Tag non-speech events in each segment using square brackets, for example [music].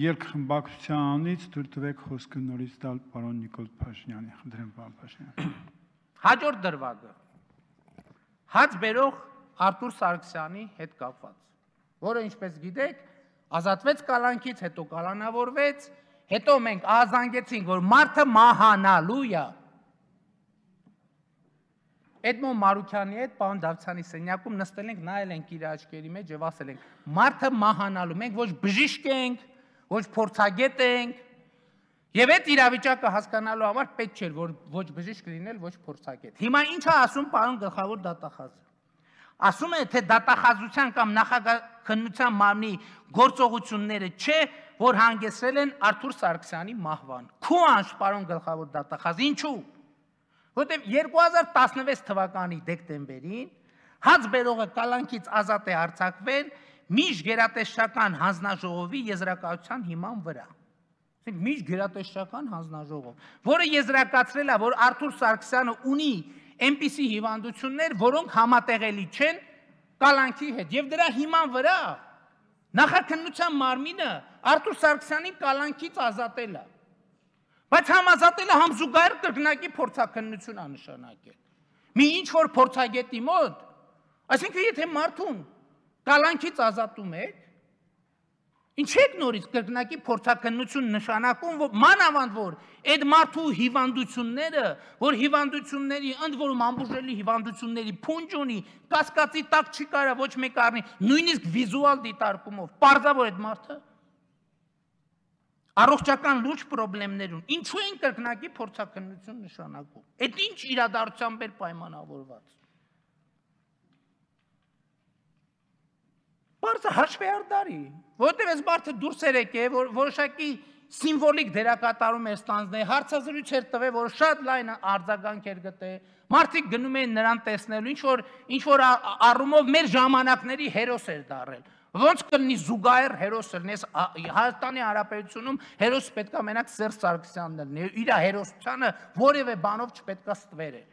երկխմբակցությանից դուր տվեք խոսքը նորից տալ պարոն Նիկոլ Փաշինյանին, խնդրեմ պարոն Փաշինյան։ [clears throat] Հաջորդ դրվագը հաց բերող Արտուր Սարգսյանի հետ կապված, որը ինչպես գիտեք, ազատվեց կալանքից, հետո կալանավորվեց, հետո մենք ազանգեցինք, որ մարդը մահանալու է։ Էդմոն Մարուկյանի հետ պարոն Դավթյանի սենյակում նստել ենք, նայել ենք իր աչքերի մեջ եւ ասել ենք. մարդը մահանալու, մենք ոչ բժիշկ ենք, ոչ փորձագետ ենք։ Եվ այդ իրավիճակը հասկանալու համար պետք չէր, որ ոչ բժիշկ լինել, ոչ փորձագետ։ Հիմա ինչ է ասում պարոն գլխավոր դատախազը։ Ասում է, թե դատախազության կամ նախագահքննության մարմնի գործողությունները չէ, որ հանգեցրել են Արթուր Սարգսյանի մահվան։ Քու անշ պարոն գլխավոր դատախազ, ինչու՞։ Որտեւ 2016 թվականի դեկտեմբերին հաց բերողը կալանքից ազատ է արձակվել միջ գերատեսչական հանձնաժողովի եզրակացության հիման վրա։ Այսինքն միջ գերատեսչական հանձնաժողով, որը եզրակացրել է, որ Արթուր Սարգսյանը ունի այնպիսի հիվանդություններ, որոնք համատեղելի չեն կալանքի հետ եւ դրա հիման վրա նախաքննության մարմինը Արթուր Սարգսյանին կալանքից ազատել է։ Բայց համազատելը համ զուգահեռ կրկնակի փորձակնություն անշանակել։ Մի ինչ որ փորձագետի մոտ, այսինքն եթե մարդուն կալանքից ազատում եք, Ինչ եք նորից կրկնակի փորձակնություն նշանակում, որ մանավանդ որ այդ մարդու հիվանդությունները, որ հիվանդությունների ընդ որում ամբուժելի հիվանդությունների փունջ ունի, կասկածի տակ չի կարա ոչ մեկ առնի, նույնիսկ վիզուալ դիտարկումով, parzա որ այդ մարդը առողջական լուրջ խնդիրներ ունի։ Ինչու են կրկնակի փորձակնություն նշանակում։ Այդ ինչ իրադարձությամբ է պայմանավորված։ Բարձը հաշվի արդարի, որտեղ այս բարձը դուրս էր եկե, որ որոշակի սիմվոլիկ դերակատարում է ստանձնել, հարցազրույց էր տվել, որ շատ լայն արձագանք էր գտե։ Մարդիկ գնում էին նրան տեսնելու, ինչ որ ինչ որ առումով մեր ժամանակների հերոս էր դարել։ Ոնց կլինի զուգահեռ հերոս լինես Հայաստանի Հանրապետությունում հերոս պետք է մենակ Սերժ Սարգսյանն լինի։ Իր հերոսությանը որևէ բանով չպետք է ստվեր էր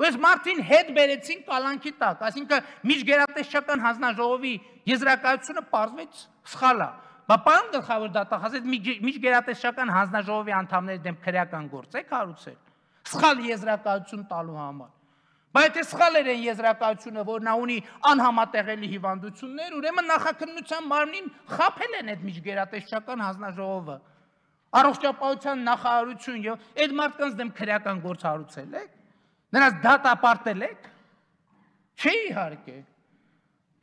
ու այս մարդին հետ բերեցին կալանքի տակ, այսինքն միջգերատեսչական հանձնաժողովի եզրակացությունը պարզվեց սխալ է։ Բա պարոն գլխավոր դատախազից միջգերատեսչական հանձնաժողովի անդամների դեմ քրեական գործ է կառուցել սխալ եզրակացություն տալու համար։ Բա եթե սխալ էր այն եզրակացությունը, որ նա ունի անհամատեղելի հիվանդություններ, ուրեմն նախաքննության մարմնին խափել են այդ միջգերատեսչական հանձնաժողովը։ Առողջապահության նախարարություն եւ այդ մարդկանց դեմ քրեական գործ հարուցել եք նրանց դատապարտել եք։ Չէ իհարկե։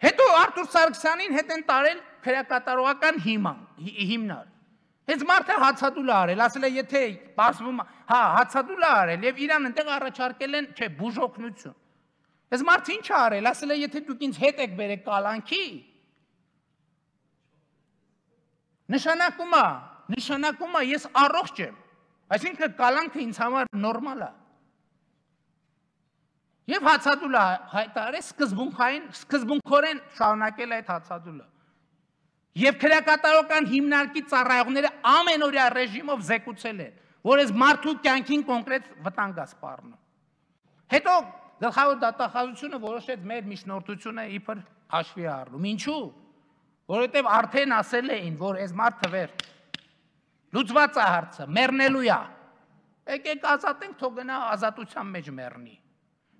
Հետո Արտուր Սարգսյանին հետ են տարել քրեակատարողական հիման, հիմնար։ Հենց մարդը հացադուլ արել, ասել է եթե բացվում, հա, հացադուլ արել եւ իրան այնտեղ առաջարկել են, չէ, բուժօգնություն։ Այս մարդը ինչ արել, ասել է եթե դուք ինձ հետ եք բերեք կալանքի, նշանակում է, նշանակում է ես առողջ եմ։ Այսինքն կալանքը ինձ համար նորմալ է։ Եվ հացադուլը հայտարարել սկզբունքային սկզբունքորեն շարունակել այդ հացադուլը։ Եվ քրեակատարական հիմնարկի ծառայողները ամենօրյա ռեժիմով զեկուցել են, որ այս մարդու կյանքին կոնկրետ վտանգ է սպառնում։ Հետո գլխավոր դատախազությունը որոշեց մեր միջնորդությունը իբր հաշվի առնում։ Ինչու՞։ Որովհետև արդեն ասել էին, որ այս մարդը վեր լուծված է հարցը, մեռնելու է։ Եկեք ազատենք, թող գնա ազատության մեջ մեռնի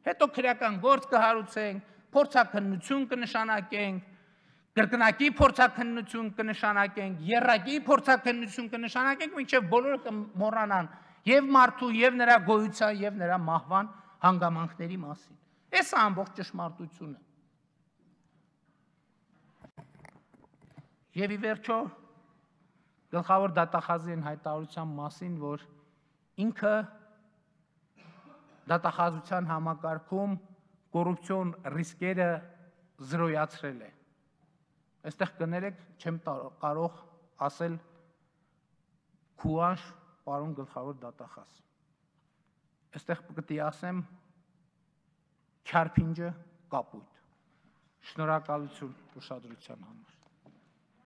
հետո քրեական գործ կհարուցենք, փորձակնություն կնշանակենք, կրկնակի փորձակնություն կնշանակենք, երրակի փորձակնություն կնշանակենք, մինչև բոլորը կմոռանան եւ մարդու եւ նրա գոյության եւ նրա մահվան հանգամանքների մասին։ Այս ամբողջ ճշմարտությունը։ Եվ ի վերջո գլխավոր դատախազի այն հայտարարության մասին, որ ինքը դատախազության համակարգում կոռուպցիոն ռիսկերը զրոյացրել է։ Այստեղ կներեք, չեմ կարող ասել քուանշ պարոն գլխավոր դատախազ։ Այստեղ պիտի ասեմ Չարփինջը կապույտ։ Շնորհակալություն ուշադրության համար։